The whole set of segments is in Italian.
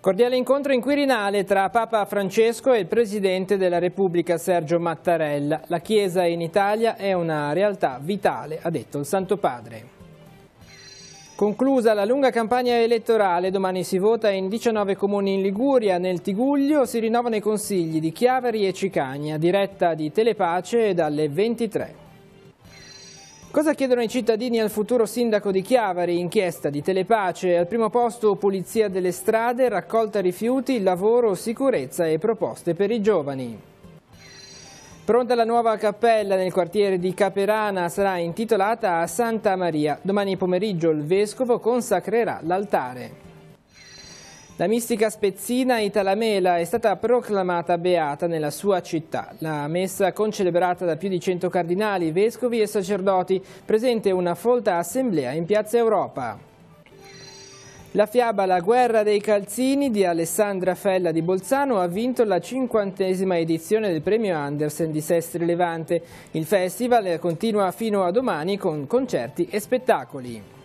Cordiale incontro in Quirinale tra Papa Francesco e il Presidente della Repubblica Sergio Mattarella. La Chiesa in Italia è una realtà vitale, ha detto il Santo Padre. Conclusa la lunga campagna elettorale, domani si vota in 19 comuni in Liguria, nel Tiguglio si rinnovano i consigli di Chiaveri e Cicagna, diretta di Telepace dalle 23. Cosa chiedono i cittadini al futuro sindaco di Chiavari? Inchiesta di Telepace. Al primo posto pulizia delle strade, raccolta rifiuti, lavoro, sicurezza e proposte per i giovani. Pronta la nuova cappella nel quartiere di Caperana, sarà intitolata a Santa Maria. Domani pomeriggio il vescovo consacrerà l'altare. La mistica spezzina Italamela è stata proclamata beata nella sua città. La messa concelebrata da più di 100 cardinali, vescovi e sacerdoti, presente una folta assemblea in Piazza Europa. La fiaba La guerra dei calzini di Alessandra Fella di Bolzano ha vinto la cinquantesima edizione del premio Andersen di Sestri Levante. Il festival continua fino a domani con concerti e spettacoli.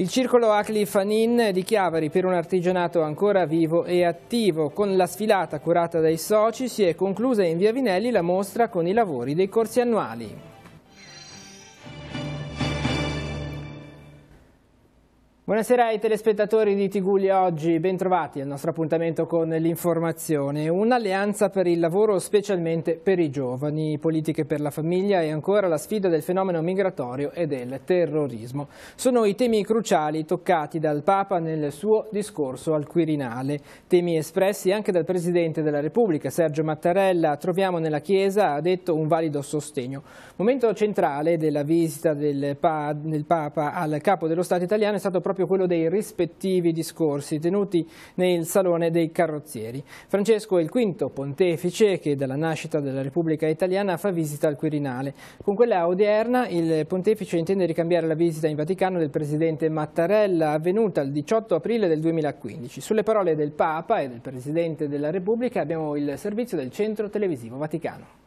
Il circolo Acli Fanin di Chiavari per un artigianato ancora vivo e attivo. Con la sfilata curata dai soci si è conclusa in via Vinelli la mostra con i lavori dei corsi annuali. Buonasera ai telespettatori di Tigulia Oggi, bentrovati al nostro appuntamento con l'informazione. Un'alleanza per il lavoro specialmente per i giovani, politiche per la famiglia e ancora la sfida del fenomeno migratorio e del terrorismo. Sono i temi cruciali toccati dal Papa nel suo discorso al Quirinale. Temi espressi anche dal Presidente della Repubblica, Sergio Mattarella. Troviamo nella Chiesa, ha detto, un valido sostegno. Momento centrale della visita del, pa del Papa al Capo dello Stato italiano è stato proprio proprio quello dei rispettivi discorsi tenuti nel Salone dei Carrozzieri. Francesco è il quinto pontefice che dalla nascita della Repubblica Italiana fa visita al Quirinale. Con quella odierna il pontefice intende ricambiare la visita in Vaticano del presidente Mattarella avvenuta il 18 aprile del 2015. Sulle parole del Papa e del presidente della Repubblica abbiamo il servizio del centro televisivo Vaticano.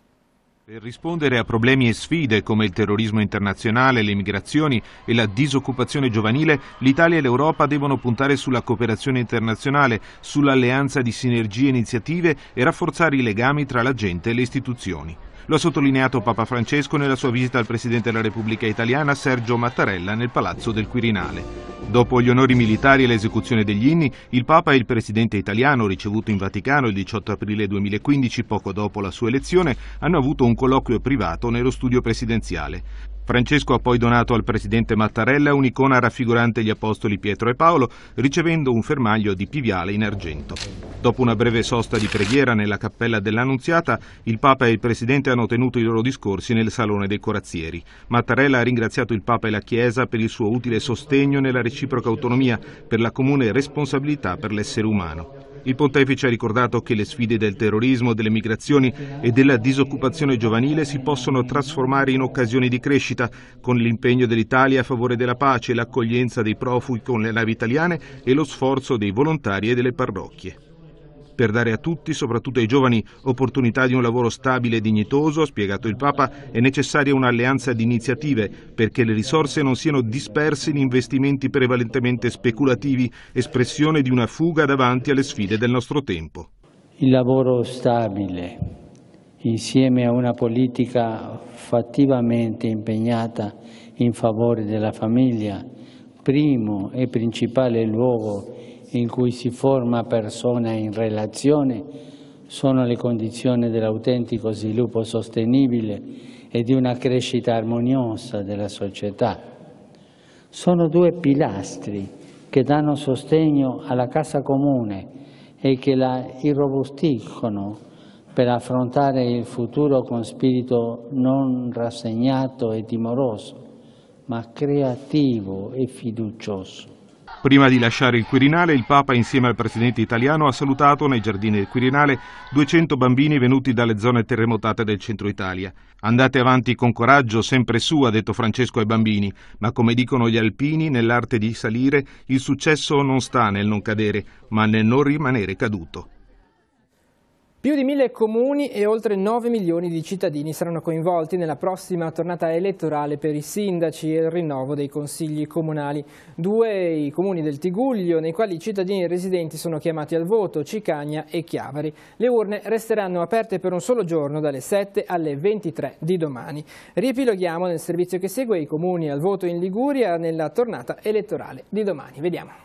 Per rispondere a problemi e sfide come il terrorismo internazionale, le migrazioni e la disoccupazione giovanile, l'Italia e l'Europa devono puntare sulla cooperazione internazionale, sull'alleanza di sinergie e iniziative e rafforzare i legami tra la gente e le istituzioni. Lo ha sottolineato Papa Francesco nella sua visita al Presidente della Repubblica Italiana Sergio Mattarella nel Palazzo del Quirinale. Dopo gli onori militari e l'esecuzione degli inni, il Papa e il Presidente italiano, ricevuto in Vaticano il 18 aprile 2015, poco dopo la sua elezione, hanno avuto un un colloquio privato nello studio presidenziale. Francesco ha poi donato al presidente Mattarella un'icona raffigurante gli apostoli Pietro e Paolo, ricevendo un fermaglio di Piviale in argento. Dopo una breve sosta di preghiera nella cappella dell'Annunziata, il Papa e il presidente hanno tenuto i loro discorsi nel Salone dei Corazzieri. Mattarella ha ringraziato il Papa e la Chiesa per il suo utile sostegno nella reciproca autonomia, per la comune responsabilità per l'essere umano. Il pontefice ha ricordato che le sfide del terrorismo, delle migrazioni e della disoccupazione giovanile si possono trasformare in occasioni di crescita, con l'impegno dell'Italia a favore della pace, l'accoglienza dei profughi con le navi italiane e lo sforzo dei volontari e delle parrocchie per dare a tutti, soprattutto ai giovani, opportunità di un lavoro stabile e dignitoso, ha spiegato il Papa, è necessaria un'alleanza di iniziative perché le risorse non siano disperse in investimenti prevalentemente speculativi, espressione di una fuga davanti alle sfide del nostro tempo. Il lavoro stabile, insieme a una politica fattivamente impegnata in favore della famiglia, primo e principale luogo in cui si forma persona in relazione sono le condizioni dell'autentico sviluppo sostenibile e di una crescita armoniosa della società. Sono due pilastri che danno sostegno alla casa comune e che la irrobustiscono per affrontare il futuro con spirito non rassegnato e timoroso, ma creativo e fiducioso. Prima di lasciare il Quirinale, il Papa insieme al Presidente italiano ha salutato nei giardini del Quirinale 200 bambini venuti dalle zone terremotate del centro Italia. Andate avanti con coraggio, sempre su, ha detto Francesco ai bambini, ma come dicono gli alpini, nell'arte di salire, il successo non sta nel non cadere, ma nel non rimanere caduto. Più di mille comuni e oltre 9 milioni di cittadini saranno coinvolti nella prossima tornata elettorale per i sindaci e il rinnovo dei consigli comunali. Due i comuni del Tiguglio, nei quali i cittadini residenti sono chiamati al voto, Cicagna e Chiavari. Le urne resteranno aperte per un solo giorno, dalle 7 alle 23 di domani. Riepiloghiamo nel servizio che segue i comuni al voto in Liguria nella tornata elettorale di domani. Vediamo.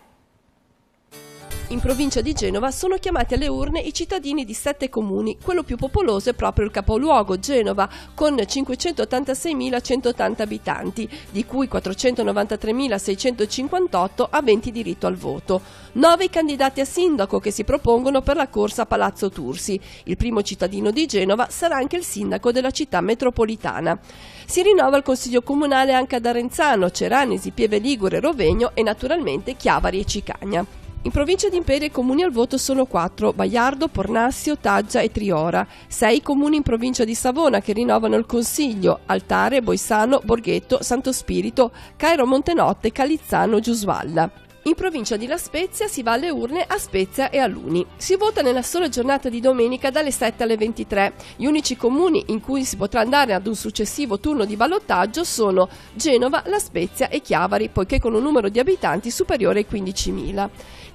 In provincia di Genova sono chiamati alle urne i cittadini di sette comuni, quello più popoloso è proprio il capoluogo, Genova, con 586.180 abitanti, di cui 493.658 aventi diritto al voto. Nove i candidati a sindaco che si propongono per la corsa a Palazzo Tursi. Il primo cittadino di Genova sarà anche il sindaco della città metropolitana. Si rinnova il Consiglio Comunale anche ad Arenzano, Ceranesi, Pieve Ligure, Rovegno e naturalmente Chiavari e Cicagna. In provincia di Imperia i comuni al voto sono quattro, Baiardo, Pornassio, Taggia e Triora, 6 comuni in provincia di Savona che rinnovano il Consiglio, Altare, Boissano, Borghetto, Santo Spirito, Cairo Montenotte, Calizzano, Giusvalla. In provincia di La Spezia si va alle urne a Spezia e a Luni. Si vota nella sola giornata di domenica dalle 7 alle 23. Gli unici comuni in cui si potrà andare ad un successivo turno di ballottaggio sono Genova, La Spezia e Chiavari, poiché con un numero di abitanti superiore ai 15.000.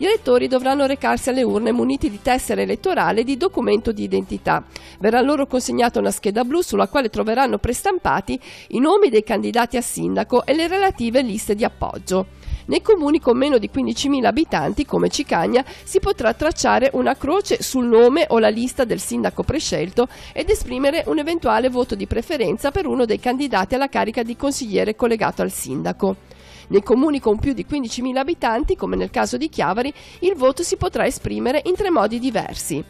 Gli elettori dovranno recarsi alle urne muniti di tessera elettorale e di documento di identità. Verrà loro consegnata una scheda blu sulla quale troveranno prestampati i nomi dei candidati a sindaco e le relative liste di appoggio. Nei comuni con meno di 15.000 abitanti, come Cicagna, si potrà tracciare una croce sul nome o la lista del sindaco prescelto ed esprimere un eventuale voto di preferenza per uno dei candidati alla carica di consigliere collegato al sindaco. Nei comuni con più di 15.000 abitanti, come nel caso di Chiavari, il voto si potrà esprimere in tre modi diversi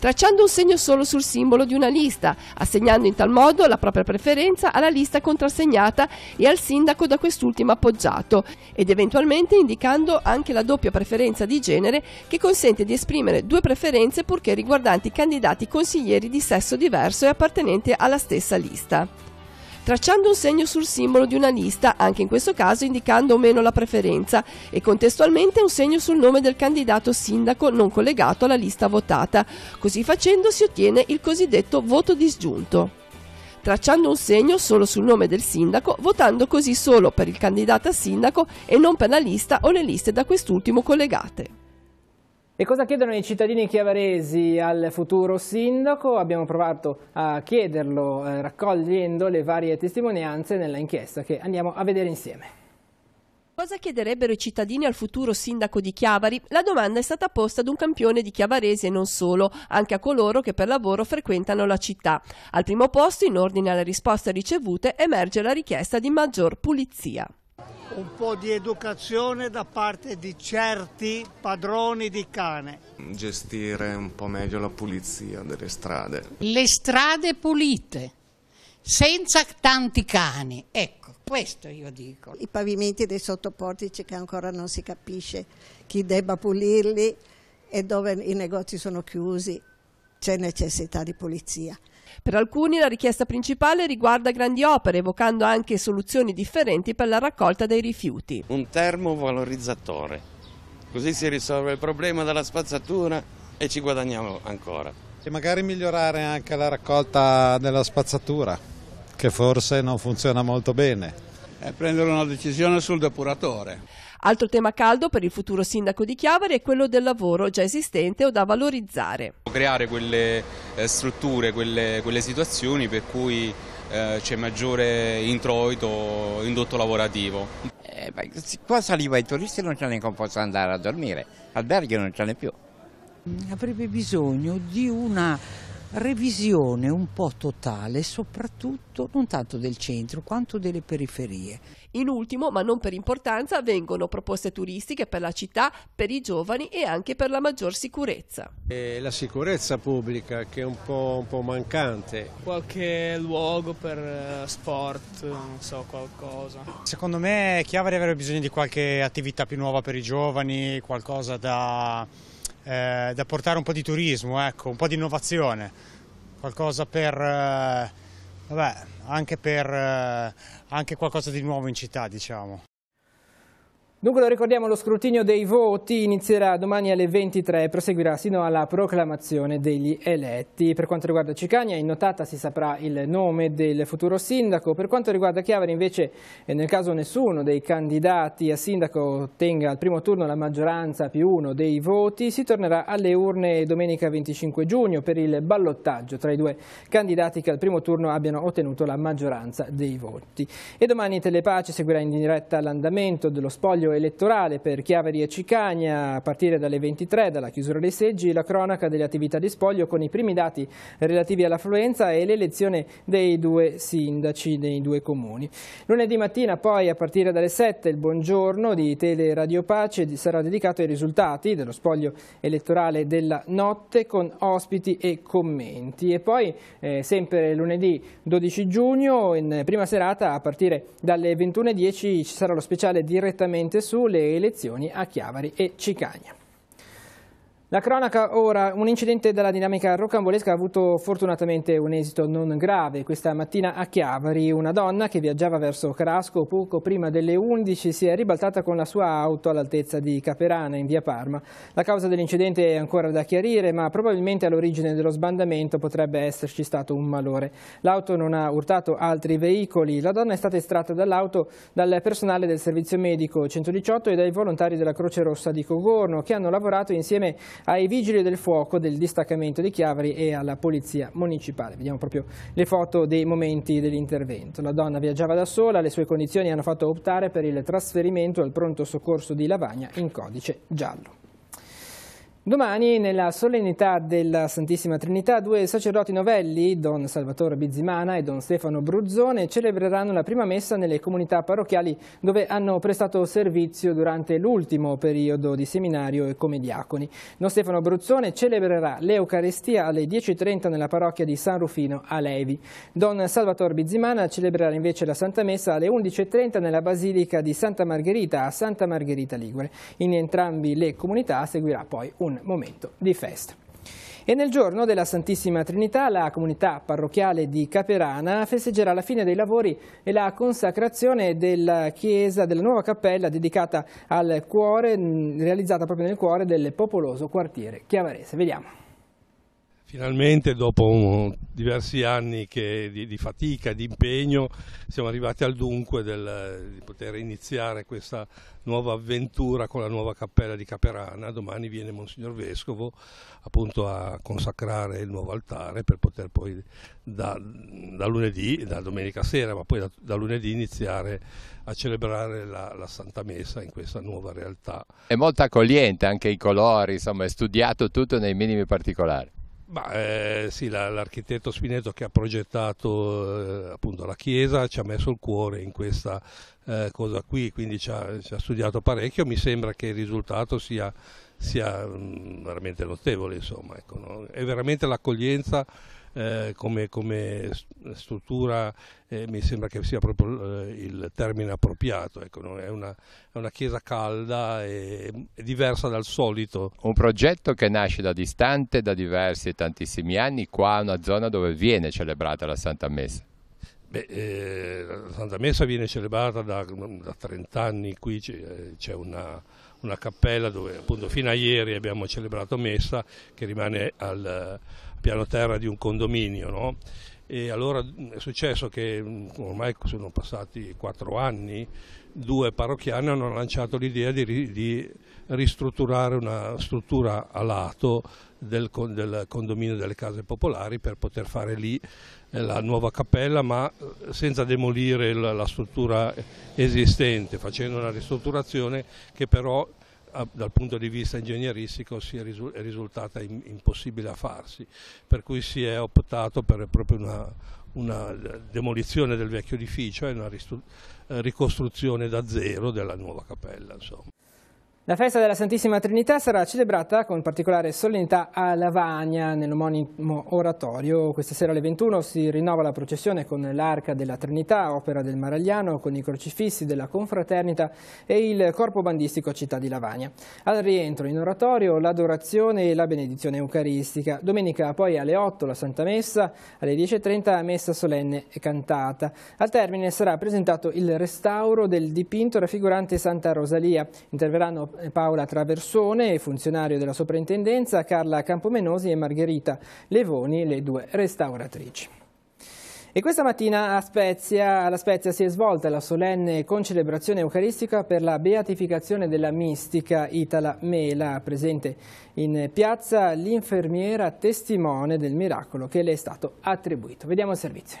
tracciando un segno solo sul simbolo di una lista, assegnando in tal modo la propria preferenza alla lista contrassegnata e al sindaco da quest'ultimo appoggiato, ed eventualmente indicando anche la doppia preferenza di genere che consente di esprimere due preferenze purché riguardanti candidati consiglieri di sesso diverso e appartenenti alla stessa lista tracciando un segno sul simbolo di una lista, anche in questo caso indicando o meno la preferenza, e contestualmente un segno sul nome del candidato sindaco non collegato alla lista votata. Così facendo si ottiene il cosiddetto voto disgiunto tracciando un segno solo sul nome del sindaco, votando così solo per il candidato a sindaco e non per la lista o le liste da quest'ultimo collegate. E cosa chiedono i cittadini chiavaresi al futuro sindaco? Abbiamo provato a chiederlo eh, raccogliendo le varie testimonianze nella inchiesta che andiamo a vedere insieme. Cosa chiederebbero i cittadini al futuro sindaco di Chiavari? La domanda è stata posta ad un campione di Chiavaresi e non solo, anche a coloro che per lavoro frequentano la città. Al primo posto, in ordine alle risposte ricevute, emerge la richiesta di maggior pulizia. Un po' di educazione da parte di certi padroni di cane. Gestire un po' meglio la pulizia delle strade. Le strade pulite, senza tanti cani, ecco, questo io dico. I pavimenti dei sottoportici che ancora non si capisce chi debba pulirli e dove i negozi sono chiusi, c'è necessità di pulizia. Per alcuni la richiesta principale riguarda grandi opere, evocando anche soluzioni differenti per la raccolta dei rifiuti. Un termovalorizzatore, così si risolve il problema della spazzatura e ci guadagniamo ancora. E magari migliorare anche la raccolta della spazzatura, che forse non funziona molto bene. E prendere una decisione sul depuratore. Altro tema caldo per il futuro sindaco di Chiavari è quello del lavoro già esistente o da valorizzare. Creare quelle eh, strutture, quelle, quelle situazioni per cui eh, c'è maggiore introito, indotto lavorativo. Eh, beh, qua saliva i turisti non ce ne possono andare a dormire, alberghi non ce n'è più. Mm, avrebbe bisogno di una revisione un po' totale, soprattutto non tanto del centro quanto delle periferie. In ultimo, ma non per importanza, vengono proposte turistiche per la città, per i giovani e anche per la maggior sicurezza. E la sicurezza pubblica che è un po', un po mancante. Qualche luogo per eh, sport, non so, qualcosa. Secondo me Chiavari avrebbe bisogno di qualche attività più nuova per i giovani, qualcosa da, eh, da portare un po' di turismo, ecco, un po' di innovazione, qualcosa per... Eh, vabbè, anche per eh, anche qualcosa di nuovo in città diciamo. Dunque lo ricordiamo, lo scrutinio dei voti inizierà domani alle 23 e proseguirà sino alla proclamazione degli eletti. Per quanto riguarda Cicania, in notata si saprà il nome del futuro sindaco. Per quanto riguarda Chiavari, invece, eh, nel caso nessuno dei candidati a sindaco ottenga al primo turno la maggioranza più uno dei voti, si tornerà alle urne domenica 25 giugno per il ballottaggio tra i due candidati che al primo turno abbiano ottenuto la maggioranza dei voti. E domani Telepace seguirà in diretta l'andamento dello spoglio colloquio elettorale per Chiavari e Cicagna a partire dalle 23 dalla chiusura dei seggi, la cronaca delle attività di spoglio con i primi dati relativi all'affluenza e l'elezione dei due sindaci dei due comuni. Lunedì mattina poi a partire dalle 7 il buongiorno di Teleradio Pace sarà dedicato ai risultati dello spoglio elettorale della notte con ospiti e commenti e poi eh, sempre lunedì 12 giugno in prima serata a partire dalle 21.10 ci sarà lo speciale direttamente sulle elezioni a Chiavari e Cicagna. La cronaca ora, un incidente della dinamica rocambolesca ha avuto fortunatamente un esito non grave. Questa mattina a Chiavari una donna che viaggiava verso Carasco poco prima delle 11 si è ribaltata con la sua auto all'altezza di Caperana in via Parma. La causa dell'incidente è ancora da chiarire ma probabilmente all'origine dello sbandamento potrebbe esserci stato un malore. L'auto non ha urtato altri veicoli. La donna è stata estratta dall'auto dal personale del servizio medico 118 e dai volontari della Croce Rossa di Cogorno che hanno lavorato insieme ai vigili del fuoco del distaccamento di Chiavari e alla polizia municipale. Vediamo proprio le foto dei momenti dell'intervento. La donna viaggiava da sola, le sue condizioni hanno fatto optare per il trasferimento al pronto soccorso di Lavagna in codice giallo. Domani, nella solennità della Santissima Trinità, due sacerdoti novelli, Don Salvatore Bizzimana e Don Stefano Bruzzone, celebreranno la prima messa nelle comunità parrocchiali dove hanno prestato servizio durante l'ultimo periodo di seminario e come diaconi. Don Stefano Bruzzone celebrerà l'Eucarestia alle 10.30 nella parrocchia di San Rufino a Levi. Don Salvatore Bizzimana celebrerà invece la Santa Messa alle 11.30 nella Basilica di Santa Margherita a Santa Margherita Ligure. In entrambi le comunità seguirà poi un momento di festa. E nel giorno della Santissima Trinità la comunità parrocchiale di Caperana festeggerà la fine dei lavori e la consacrazione della chiesa, della nuova cappella dedicata al cuore, realizzata proprio nel cuore del popoloso quartiere chiavarese. Vediamo. Finalmente, dopo un, diversi anni che, di, di, fatica, di impegno, siamo arrivati al dunque del, di poter iniziare questa nuova avventura con la nuova cappella di Caperana. Domani viene Monsignor Vescovo appunto a consacrare il nuovo altare per poter poi da, da lunedì, da domenica sera, ma poi da, da lunedì iniziare a celebrare la, la, Santa Messa in questa nuova realtà. È molto accogliente anche i colori, insomma è studiato tutto nei minimi particolari. Bah, eh, sì, l'architetto Spineto che ha progettato eh, appunto la chiesa ci ha messo il cuore in questa eh, cosa qui, quindi ci ha, ci ha, studiato parecchio, mi sembra che il risultato sia, sia mh, mm, veramente notevole, insomma, ecco, no? è veramente l'accoglienza eh, come, come, struttura eh, mi sembra che sia proprio eh, il termine appropriato, ecco, no? è, una, è, una, chiesa calda e, e diversa dal solito. Un progetto che nasce da distante, da diversi e tantissimi anni, qua una zona dove viene celebrata la Santa Messa. Beh, eh, la Santa Messa viene celebrata da, da 30 anni, qui eh, c'è una, una, cappella dove appunto fino a ieri abbiamo celebrato Messa che rimane al, piano terra di un condominio. No? E allora è successo che mm, ormai sono passati quattro anni, due parrocchiani hanno lanciato l'idea di, di, ristrutturare una struttura a lato del, del, condominio delle case popolari per poter fare lì eh, la nuova cappella ma eh, senza demolire la, la struttura esistente, facendo una ristrutturazione che però dal punto di vista ingegneristico sia risultata impossibile a farsi, per cui si è optato per proprio una, una demolizione del vecchio edificio e una eh, ricostruzione da zero della nuova cappella. Insomma. La festa della Santissima Trinità sarà celebrata con particolare solennità a Lavagna, nell'omonimo oratorio. Questa sera alle 21 si rinnova la processione con l'Arca della Trinità, opera del Maragliano, con i crocifissi della Confraternita e il corpo bandistico città di Lavagna. Al rientro in oratorio l'adorazione e la benedizione eucaristica. Domenica poi alle 8 la Santa Messa, alle 10.30 messa solenne e cantata. Al termine sarà presentato il restauro del dipinto raffigurante Santa Rosalia. Interverranno Paola Traversone, funzionario della soprintendenza, Carla Campomenosi e Margherita Levoni, le due restauratrici. E questa mattina a Spezia, alla Spezia si è svolta la solenne concelebrazione eucaristica per la beatificazione della mistica Itala Mela, presente in piazza l'infermiera testimone del miracolo che le è stato attribuito. Vediamo il servizio.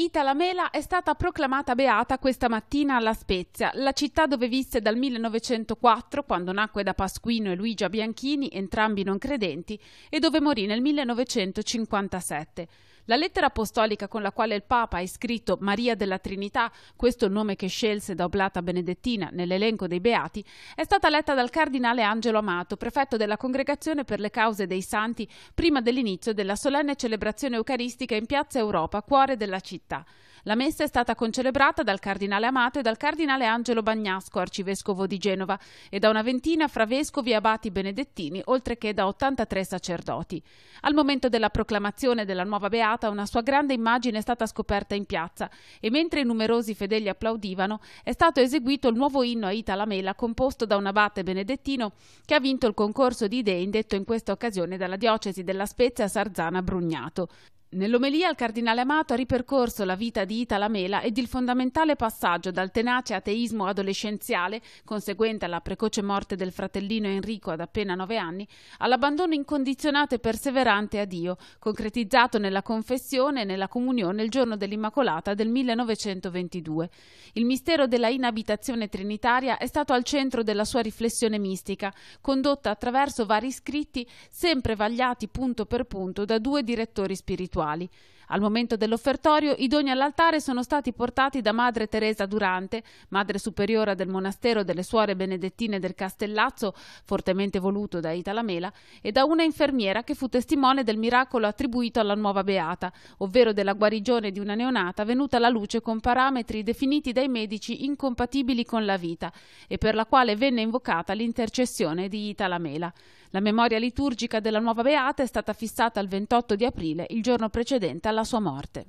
Itala Mela è stata proclamata beata questa mattina alla Spezia, la città dove visse dal 1904, quando nacque da Pasquino e Luigia Bianchini, entrambi non credenti, e dove morì nel 1957. La lettera apostolica con la quale il Papa ha iscritto Maria della Trinità, questo è il nome che scelse da Oblata Benedettina nell'elenco dei Beati, è stata letta dal cardinale Angelo Amato, prefetto della Congregazione per le cause dei Santi, prima dell'inizio della solenne celebrazione eucaristica in Piazza Europa, cuore della città. La messa è stata concelebrata dal cardinale Amato e dal cardinale Angelo Bagnasco, arcivescovo di Genova, e da una ventina fra vescovi e abati benedettini, oltre che da 83 sacerdoti. Al momento della proclamazione della nuova beata, una sua grande immagine è stata scoperta in piazza e mentre i numerosi fedeli applaudivano, è stato eseguito il nuovo inno a Ita la composto da un abate benedettino che ha vinto il concorso di idee indetto in questa occasione dalla diocesi della Spezia Sarzana Brugnato. Nell'omelia il cardinale Amato ha ripercorso la vita di Itala Mela ed il fondamentale passaggio dal tenace ateismo adolescenziale, conseguente alla precoce morte del fratellino Enrico ad appena nove anni, all'abbandono incondizionato e perseverante a Dio, concretizzato nella confessione e nella comunione il giorno dell'Immacolata del 1922. Il mistero della inabitazione trinitaria è stato al centro della sua riflessione mistica, condotta attraverso vari scritti sempre vagliati punto per punto da due direttori spirituali virtuali al momento dell'offertorio i doni all'altare sono stati portati da Madre Teresa Durante, madre superiora del monastero delle Suore Benedettine del Castellazzo, fortemente voluto da Itala Mela, e da una infermiera che fu testimone del miracolo attribuito alla nuova beata, ovvero della guarigione di una neonata venuta alla luce con parametri definiti dai medici incompatibili con la vita e per la quale venne invocata l'intercessione di Itala Mela. La memoria liturgica della nuova beata è stata fissata il 28 di aprile, il giorno precedente alla alla sua morte.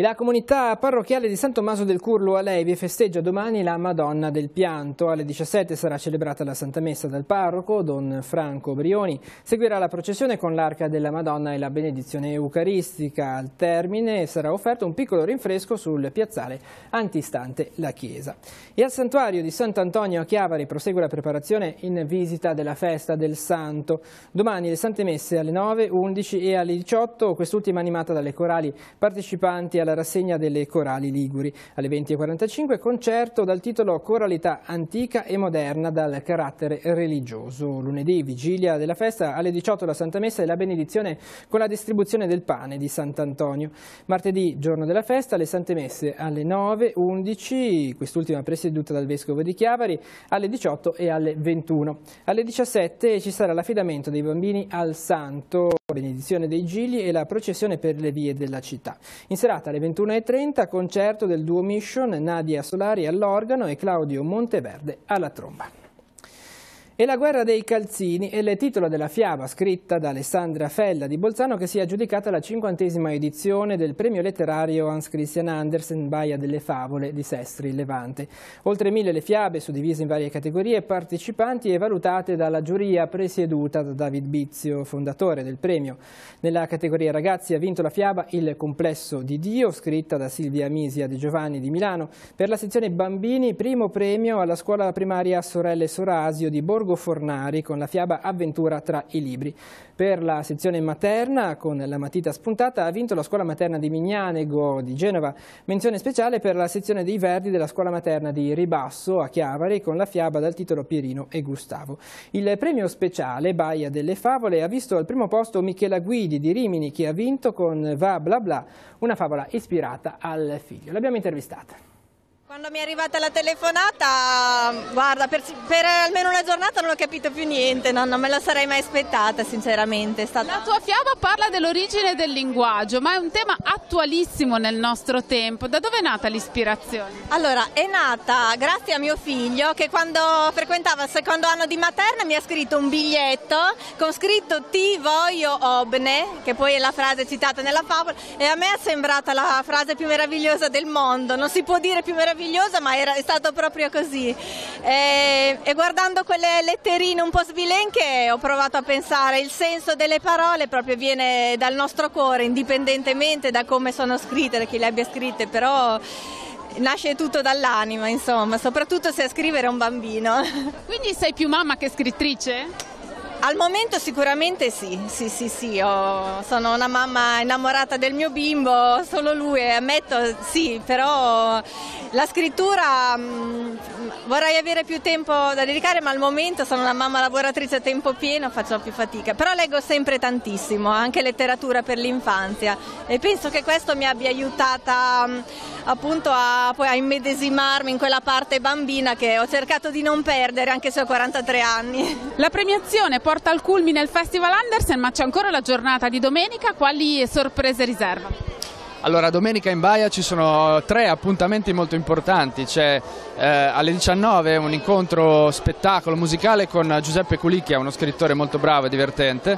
La comunità parrocchiale di San Tommaso del Curlo a Levi festeggia domani la Madonna del Pianto. Alle 17 sarà celebrata la Santa Messa dal parroco, Don Franco Brioni. Seguirà la processione con l'arca della Madonna e la benedizione eucaristica. Al termine sarà offerto un piccolo rinfresco sul piazzale antistante la chiesa. E al santuario di Sant'Antonio a Chiavari prosegue la preparazione in visita della festa del Santo. Domani le Sante Messe alle 9, 11 e alle 18, quest'ultima animata dalle corali partecipanti alla la rassegna delle corali liguri. Alle 20.45 concerto dal titolo Coralità antica e moderna dal carattere religioso. Lunedì, vigilia della festa, alle 18 la Santa Messa e la benedizione con la distribuzione del pane di Sant'Antonio. Martedì, giorno della festa, le Sante Messe alle 9, 11, quest'ultima presieduta dal Vescovo di Chiavari, alle 18 e alle 21. Alle 17 ci sarà l'affidamento dei bambini al Santo, benedizione dei gigli e la processione per le vie della città. In serata alle alle 21.30 concerto del duo Mission Nadia Solari all'organo e Claudio Monteverde alla tromba e La guerra dei calzini è il titolo della fiaba scritta da Alessandra Fella di Bolzano che si è aggiudicata la cinquantesima edizione del premio letterario Hans Christian Andersen Baia delle favole di Sestri Levante. Oltre mille le fiabe suddivise in varie categorie partecipanti e valutate dalla giuria presieduta da David Bizio, fondatore del premio. Nella categoria ragazzi ha vinto la fiaba Il complesso di Dio scritta da Silvia Misia di Giovanni di Milano. Per la sezione bambini primo premio alla scuola primaria Sorelle Sorasio di Borgo Borgo Fornari con la fiaba Avventura tra i libri. Per la sezione materna, con la matita spuntata, ha vinto la scuola materna di Mignanego di Genova. Menzione speciale per la sezione dei Verdi della scuola materna di Ribasso a Chiavari con la fiaba dal titolo Pierino e Gustavo. Il premio speciale Baia delle Favole ha visto al primo posto Michela Guidi di Rimini che ha vinto con Va bla bla, una favola ispirata al figlio. L'abbiamo intervistata. Quando mi è arrivata la telefonata, guarda, per, per, almeno una giornata non ho capito più niente, no, non me la sarei mai aspettata sinceramente. Stata... La tua fiaba parla dell'origine del linguaggio, ma è un tema attualissimo nel nostro tempo. Da dove è nata l'ispirazione? Allora, è nata grazie a mio figlio che quando frequentava il secondo anno di materna mi ha scritto un biglietto con scritto ti voglio obne, che poi è la frase citata nella favola, e a me è sembrata la frase più meravigliosa del mondo, non si può dire più meravigliosa meravigliosa, ma era, è stato proprio così. E, eh, e, guardando quelle letterine un po' svilenche ho provato a pensare, il senso delle parole proprio viene dal nostro cuore, indipendentemente da come sono scritte, da chi le abbia scritte, però nasce tutto dall'anima, insomma, soprattutto se a scrivere è un bambino. Quindi sei più mamma che scrittrice? Al momento sicuramente sì, sì, sì, sì, oh, sono una mamma innamorata del mio bimbo, solo lui, ammetto sì, però la scrittura mh, mm, vorrei avere più tempo da dedicare, ma al momento sono una mamma lavoratrice a tempo pieno, faccio più fatica, però leggo sempre tantissimo, anche letteratura per l'infanzia e penso che questo mi abbia aiutata mh, mm, appunto a, poi a immedesimarmi in quella parte bambina che ho cercato di non perdere anche se ho 43 anni. La premiazione porta al culmine il Festival Andersen, ma c'è ancora la giornata di domenica, quali sorprese riserva? Allora, domenica in Baia ci sono tre appuntamenti molto importanti. C'è eh, alle 19 un incontro spettacolo musicale con Giuseppe Culicchia, uno scrittore molto bravo e divertente.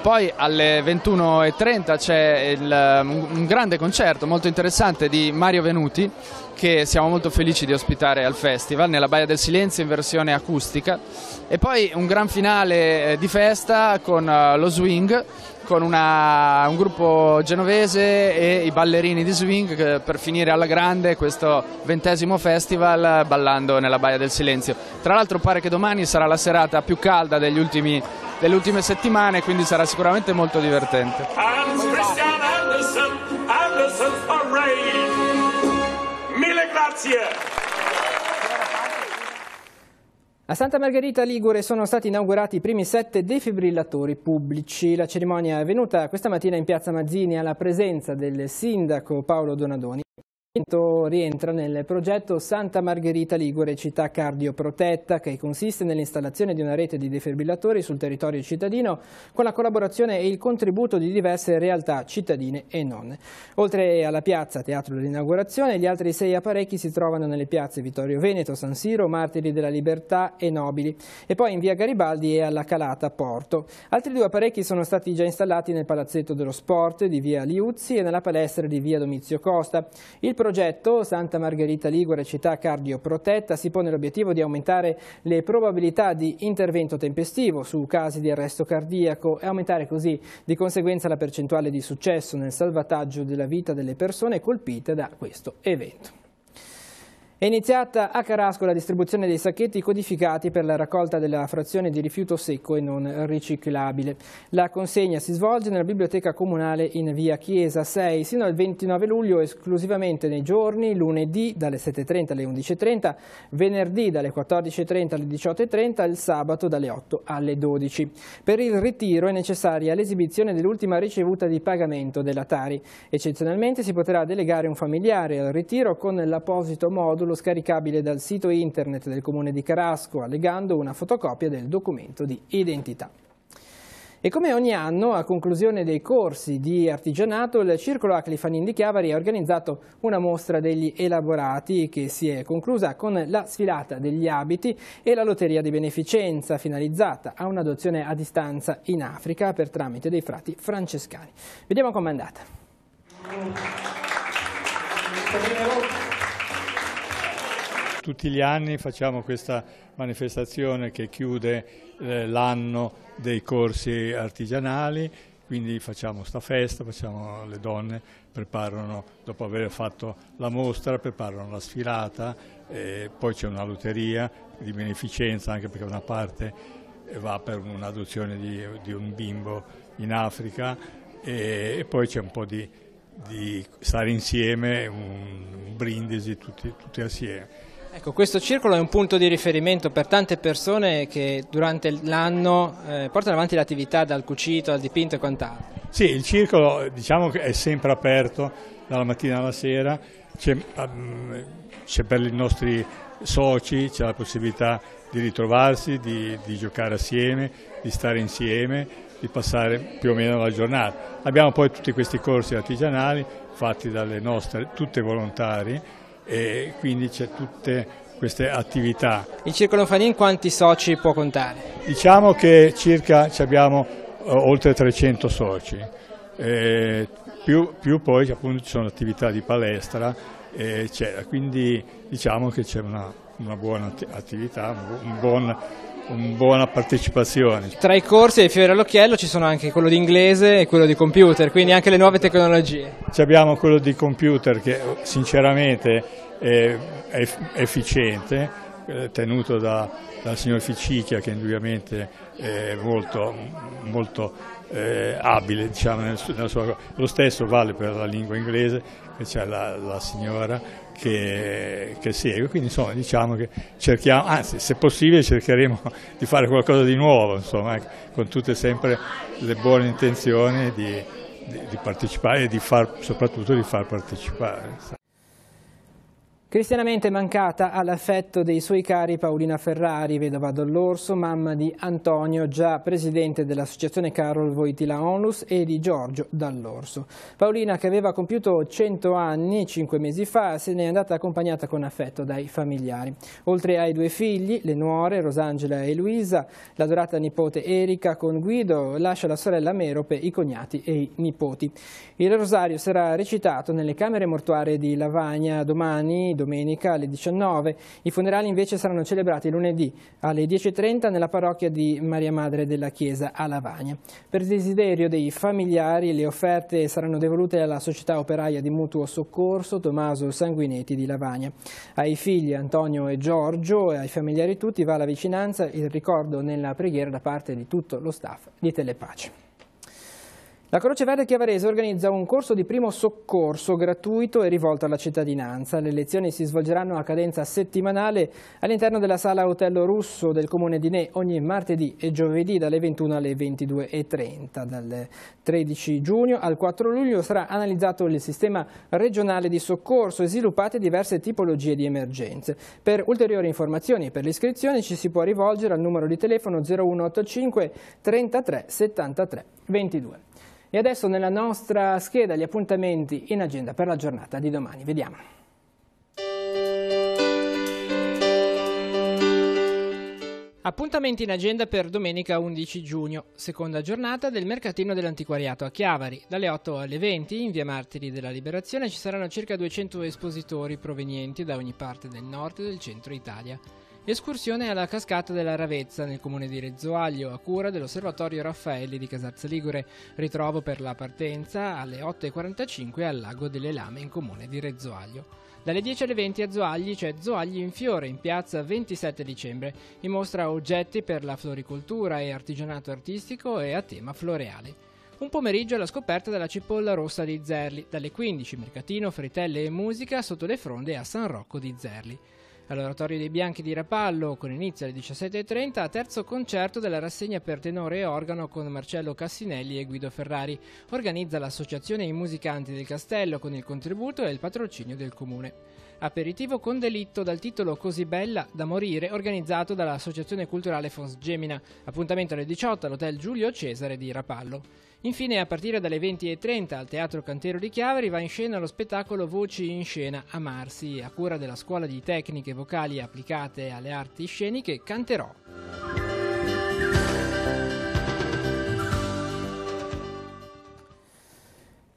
Poi alle 21.30 c'è il, um, un grande concerto molto interessante di Mario Venuti che siamo molto felici di ospitare al festival nella Baia del Silenzio in versione acustica e poi un gran finale eh, di festa con eh, lo swing con una, un gruppo genovese e i ballerini di swing per finire alla grande questo ventesimo festival ballando nella Baia del Silenzio. Tra l'altro pare che domani sarà la serata più calda ultimi, delle ultime settimane, quindi sarà sicuramente molto divertente. Hans Christian Andersen, Andersen for Mille grazie! A Santa Margherita Ligure sono stati inaugurati i primi sette defibrillatori pubblici. La cerimonia è avvenuta questa mattina in piazza Mazzini alla presenza del sindaco Paolo Donadoni rientra nel progetto Santa Margherita Ligure Città Cardioprotetta che consiste nell'installazione di una rete di defibrillatori sul territorio cittadino con la collaborazione e il contributo di diverse realtà cittadine e non. Oltre alla piazza Teatro dell'Inaugurazione, gli altri sei apparecchi si trovano nelle piazze Vittorio Veneto, San Siro, Martiri della Libertà e Nobili e poi in via Garibaldi e alla Calata Porto. Altri due apparecchi sono stati già installati nel Palazzetto dello Sport di via Liuzzi e nella palestra di via Domizio Costa. Il progetto progetto Santa Margherita Ligure città cardioprotetta si pone l'obiettivo di aumentare le probabilità di intervento tempestivo su casi di arresto cardiaco e aumentare così di conseguenza la percentuale di successo nel salvataggio della vita delle persone colpite da questo evento. È iniziata a Carasco la distribuzione dei sacchetti codificati per la raccolta della frazione di rifiuto secco e non riciclabile. La consegna si svolge nella biblioteca comunale in via Chiesa 6 sino al 29 luglio esclusivamente nei giorni lunedì dalle 7.30 alle 11.30, venerdì dalle 14.30 alle 18.30 e il sabato dalle 8 alle 12. Per il ritiro è necessaria l'esibizione dell'ultima ricevuta di pagamento della Tari. Eccezionalmente si potrà delegare un familiare al ritiro con l'apposito modulo modulo scaricabile dal sito internet del comune di Carasco allegando una fotocopia del documento di identità. E come ogni anno, a conclusione dei corsi di artigianato, il Circolo Acli Fanin di Chiavari ha organizzato una mostra degli elaborati che si è conclusa con la sfilata degli abiti e la lotteria di beneficenza finalizzata a un'adozione a distanza in Africa per tramite dei frati francescani. Vediamo com'è andata tutti gli anni facciamo questa manifestazione che chiude eh, l'anno dei corsi artigianali, quindi facciamo sta festa, facciamo, le donne preparano, dopo aver fatto la mostra, preparano la sfilata, eh, poi c'è una lotteria di beneficenza anche perché una parte eh, va per un'adozione di, di, un bimbo in Africa e, e poi c'è un po' di di stare insieme, un, brindisi tutti, tutti assieme. Ecco, questo circolo è un punto di riferimento per tante persone che durante l'anno eh, portano avanti l'attività dal cucito al dipinto e quant'altro. Sì, il circolo diciamo che è sempre aperto dalla mattina alla sera, c'è, um, per i nostri soci, c'è la possibilità di ritrovarsi, di, di giocare assieme, di stare insieme, di passare più o meno la giornata. Abbiamo poi tutti questi corsi artigianali fatti dalle nostre, tutte volontarie, e quindi c'è tutte queste attività. Il Circolo Fanin quanti soci può contare? Diciamo che circa abbiamo eh, oltre 300 soci, eh, più, più, poi appunto ci sono attività di palestra, eh, quindi diciamo che c'è una, una buona attività, un buon buona partecipazione. Tra i corsi del fiori all'occhiello ci sono anche quello di inglese e quello di computer, quindi anche le nuove tecnologie. Ci abbiamo quello di computer che sinceramente è efficiente, eh, tenuto da, dal signor Ficicchia che indubbiamente è molto, molto eh, abile diciamo, nella sua, lo stesso vale per la lingua inglese che c'è la, la signora che, che segue. Quindi insomma diciamo che cerchiamo, anzi se possibile cercheremo di fare qualcosa di nuovo, insomma, ecco, con tutte sempre le buone intenzioni di, di, di partecipare e di far, soprattutto di far partecipare. Cristianamente mancata all'affetto dei suoi cari Paolina Ferrari, vedova dell'Orso, mamma di Antonio, già presidente dell'associazione Carol Voitila Onlus e di Giorgio dall'Orso. Paolina, che aveva compiuto 100 anni 5 mesi fa, se n'è andata accompagnata con affetto dai familiari. Oltre ai due figli, le nuore Rosangela e Luisa, la dorata nipote Erika con Guido, lascia la sorella Merope, i cognati e i nipoti. Il rosario sarà recitato nelle camere mortuarie di Lavagna domani domenica alle 19. I funerali invece saranno celebrati lunedì alle 10.30 nella parrocchia di Maria Madre della Chiesa a Lavagna. Per desiderio dei familiari le offerte saranno devolute alla Società Operaia di Mutuo Soccorso Tommaso Sanguinetti di Lavagna. Ai figli Antonio e Giorgio e ai familiari tutti va la vicinanza, il ricordo nella preghiera da parte di tutto lo staff di Telepace. La Croce Verde Chiavarese organizza un corso di primo soccorso gratuito e rivolto alla cittadinanza. Le lezioni si svolgeranno a cadenza settimanale all'interno della sala Otello Russo del comune di Ne ogni martedì e giovedì dalle 21 alle 22.30. Dal 13 giugno al 4 luglio sarà analizzato il sistema regionale di soccorso e sviluppate diverse tipologie di emergenze. Per ulteriori informazioni e per l'iscrizione ci si può rivolgere al numero di telefono 0185 33 73 22. E adesso nella nostra scheda gli appuntamenti in agenda per la giornata di domani. Vediamo. Appuntamenti in agenda per domenica 11 giugno, seconda giornata del mercatino dell'antiquariato a Chiavari. Dalle 8 alle 20 in via Martiri della Liberazione ci saranno circa 200 espositori provenienti da ogni parte del nord e del centro Italia. Escursione alla cascata della Ravezza nel comune di Rezzoaglio a cura dell'Osservatorio Raffaelli di Casarza Ligure. Ritrovo per la partenza alle 8.45 al Lago delle Lame in comune di Rezzoaglio. Dalle 10 alle 20 a Zoagli c'è Zoagli in fiore in piazza 27 dicembre. In mostra oggetti per la floricoltura e artigianato artistico e a tema floreale. Un pomeriggio alla scoperta della cipolla rossa di Zerli. Dalle 15 mercatino, fritelle e musica sotto le fronde a San Rocco di Zerli. All'Oratorio dei Bianchi di Rapallo, con inizio alle 17.30, terzo concerto della rassegna per tenore e organo con Marcello Cassinelli e Guido Ferrari. Organizza l'Associazione I Musicanti del Castello con il contributo e il patrocinio del Comune. Aperitivo con delitto dal titolo Così bella da morire, organizzato dall'Associazione Culturale Fons Gemina. Appuntamento alle 18 all'Hotel Giulio Cesare di Rapallo. Infine, a partire dalle 20.30 al Teatro Cantero di Chiaveri va in scena lo spettacolo Voci in scena a Marsi, a cura della Scuola di Tecniche Vocali Applicate alle Arti Sceniche Canterò.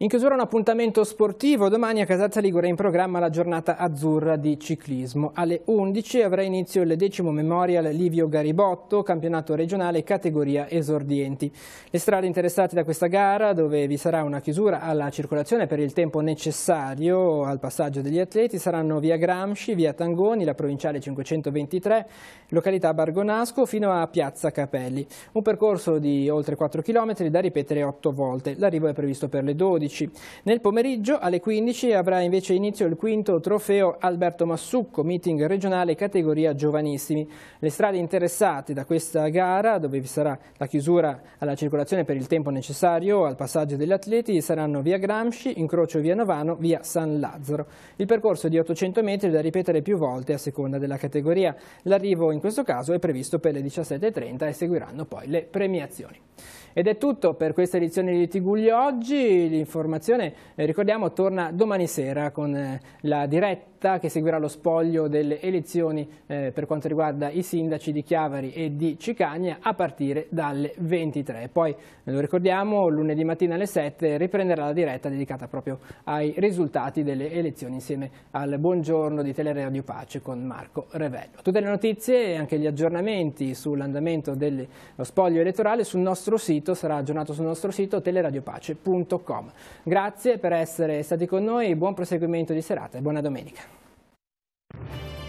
In chiusura un appuntamento sportivo, domani a Casazza Ligure è in programma la giornata azzurra di ciclismo. Alle 11 avrà inizio il decimo Memorial Livio Garibotto, campionato regionale categoria esordienti. Le strade interessate da questa gara, dove vi sarà una chiusura alla circolazione per il tempo necessario al passaggio degli atleti, saranno via Gramsci, via Tangoni, la provinciale 523, località Bargonasco, fino a piazza Capelli. Un percorso di oltre 4 km da ripetere 8 volte. L'arrivo è previsto per le 12 12. Nel pomeriggio alle 15 avrà invece inizio il quinto trofeo Alberto Massucco, meeting regionale categoria giovanissimi. Le strade interessate da questa gara, dove vi sarà la chiusura alla circolazione per il tempo necessario al passaggio degli atleti, saranno via Gramsci, incrocio via Novano, via San Lazzaro. Il percorso di 800 metri è da ripetere più volte a seconda della categoria. L'arrivo in questo caso è previsto per le 17.30 e seguiranno poi le premiazioni. Ed è tutto per questa edizione di Tiguglio oggi informazione, eh, ricordiamo, torna domani sera con eh, la diretta diretta che seguirà lo spoglio delle elezioni eh, per quanto riguarda i sindaci di Chiavari e di Cicagna a partire dalle 23. Poi, lo ricordiamo, lunedì mattina alle 7 riprenderà la diretta dedicata proprio ai risultati delle elezioni insieme al Buongiorno di Teleradio Pace con Marco Revello. Tutte le notizie e anche gli aggiornamenti sull'andamento dello spoglio elettorale sul nostro sito, sarà aggiornato sul nostro sito teleradiopace.com. Grazie per essere stati con noi, buon proseguimento di serata e buona domenica. Thank you.